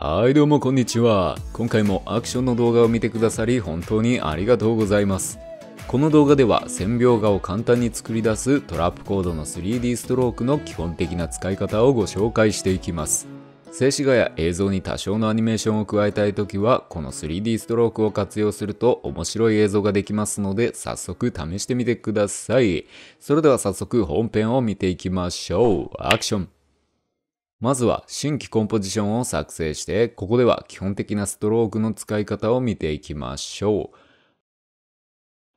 はいどうもこんにちは。今回もアクションの動画を見てくださり本当にありがとうございます。この動画では線描画を簡単に作り出すトラップコードの 3D ストロークの基本的な使い方をご紹介していきます。静止画や映像に多少のアニメーションを加えたい時はこの 3D ストロークを活用すると面白い映像ができますので早速試してみてください。それでは早速本編を見ていきましょう。アクションまずは新規コンポジションを作成して、ここでは基本的なストロークの使い方を見ていきましょう。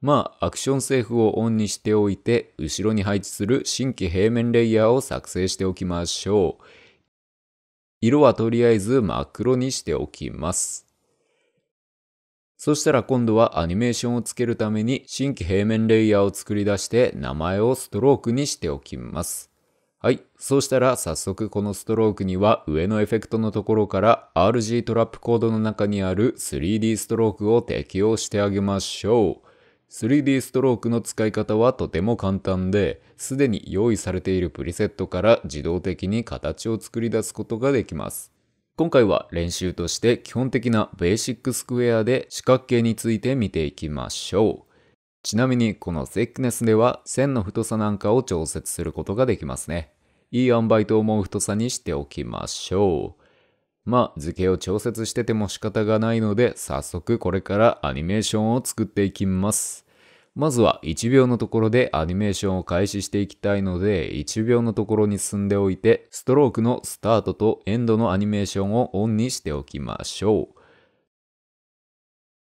まあ、アクションセーフをオンにしておいて、後ろに配置する新規平面レイヤーを作成しておきましょう。色はとりあえず真っ黒にしておきます。そしたら今度はアニメーションをつけるために新規平面レイヤーを作り出して名前をストロークにしておきます。はい。そうしたら早速このストロークには上のエフェクトのところから RG トラップコードの中にある 3D ストロークを適用してあげましょう。3D ストロークの使い方はとても簡単で、すでに用意されているプリセットから自動的に形を作り出すことができます。今回は練習として基本的なベーシックスクエアで四角形について見ていきましょう。ちなみにこのセックネスでは線の太さなんかを調節することができますね。いい塩梅と思う太さにしておきましょう。まあ図形を調節してても仕方がないので早速これからアニメーションを作っていきます。まずは1秒のところでアニメーションを開始していきたいので1秒のところに進んでおいてストロークのスタートとエンドのアニメーションをオンにしておきましょう。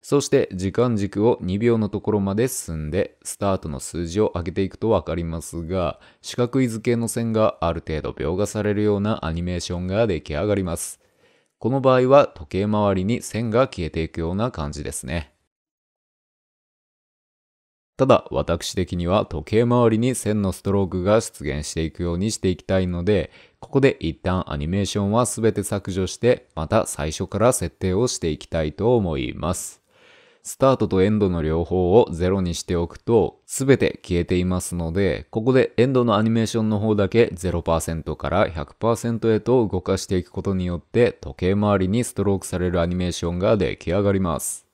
そして時間軸を2秒のところまで進んでスタートの数字を上げていくとわかりますが四角い図形の線がある程度描画されるようなアニメーションが出来上がります。この場合は時計回りに線が消えていくような感じですね。ただ私的には時計回りに線のストロークが出現していくようにしていきたいのでここで一旦アニメーションは全て削除してまた最初から設定をしていきたいと思います。スタートとエンドの両方を0にしておくと、すべて消えていますので、ここでエンドのアニメーションの方だけ0%から100%へと動かしていくことによって、時計回りにストロークされるアニメーションが出来上がります。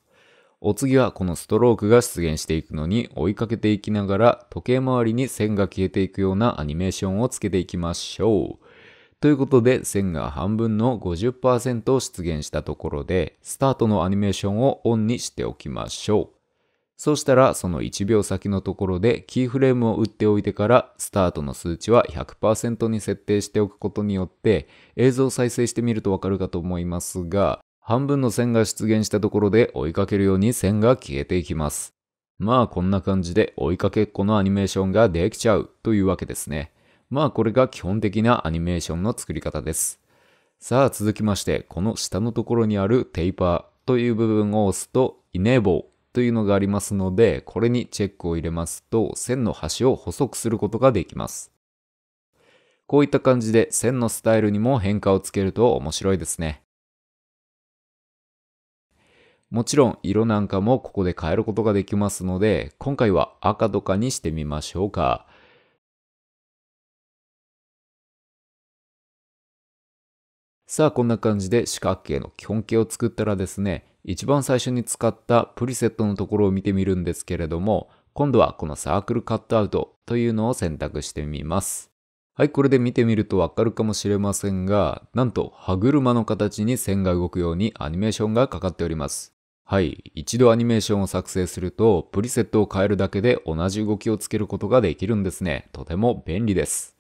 お次はこのストロークが出現していくのに追いかけていきながら時計回りに線が消えていくようなアニメーションをつけていきましょう。ということで、線が半分の50%を出現したところで、スタートのアニメーションをオンにしておきましょう。そうしたら、その1秒先のところでキーフレームを打っておいてから、スタートの数値は100%に設定しておくことによって、映像を再生してみるとわかるかと思いますが、半分の線が出現したところで追いかけるように線が消えていきます。まあこんな感じで追いかけっこのアニメーションができちゃうというわけですね。まあこれが基本的なアニメーションの作り方です。さあ続きまして、この下のところにあるテイパーという部分を押すと Enable というのがありますので、これにチェックを入れますと線の端を細くすることができます。こういった感じで線のスタイルにも変化をつけると面白いですね。もちろん色なんかもここで変えることができますので、今回は赤とかにしてみましょうか。さあこんな感じで四角形の基本形を作ったらですね、一番最初に使ったプリセットのところを見てみるんですけれども、今度はこのサークルカットアウトというのを選択してみます。はい、これで見てみるとわかるかもしれませんが、なんと歯車の形に線が動くようにアニメーションがかかっております。はい、一度アニメーションを作成すると、プリセットを変えるだけで同じ動きをつけることができるんですね。とても便利です。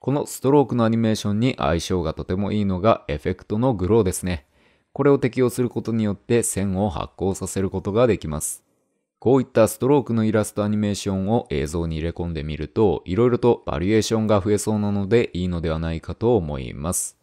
このストロークのアニメーションに相性がとてもいいのがエフェクトのグローですね。これを適用することによって線を発光させることができます。こういったストロークのイラストアニメーションを映像に入れ込んでみると、いろいろとバリエーションが増えそうなのでいいのではないかと思います。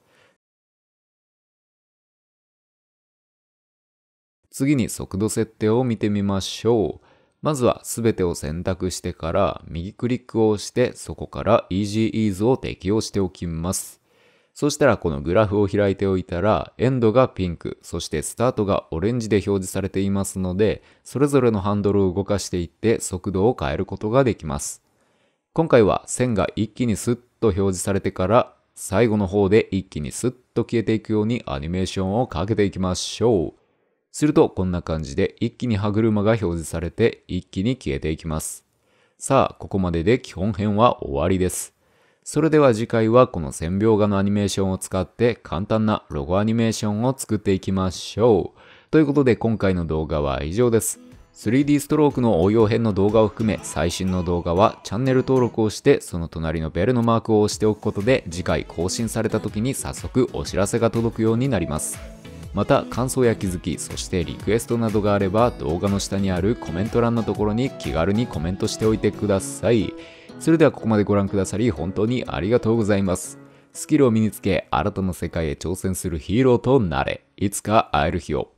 次に速度設定を見てみましょう。まずはすべてを選択してから右クリックを押してそこから EasyEase を適用しておきます。そしたらこのグラフを開いておいたらエンドがピンク、そしてスタートがオレンジで表示されていますのでそれぞれのハンドルを動かしていって速度を変えることができます。今回は線が一気にスッと表示されてから最後の方で一気にスッと消えていくようにアニメーションをかけていきましょう。するとこんな感じで一気に歯車が表示されて一気に消えていきます。さあ、ここまでで基本編は終わりです。それでは次回はこの線描画のアニメーションを使って簡単なロゴアニメーションを作っていきましょう。ということで今回の動画は以上です。3D ストロークの応用編の動画を含め最新の動画はチャンネル登録をしてその隣のベルのマークを押しておくことで次回更新された時に早速お知らせが届くようになります。また感想や気づき、そしてリクエストなどがあれば動画の下にあるコメント欄のところに気軽にコメントしておいてください。それではここまでご覧くださり本当にありがとうございます。スキルを身につけ新たな世界へ挑戦するヒーローとなれ。いつか会える日を。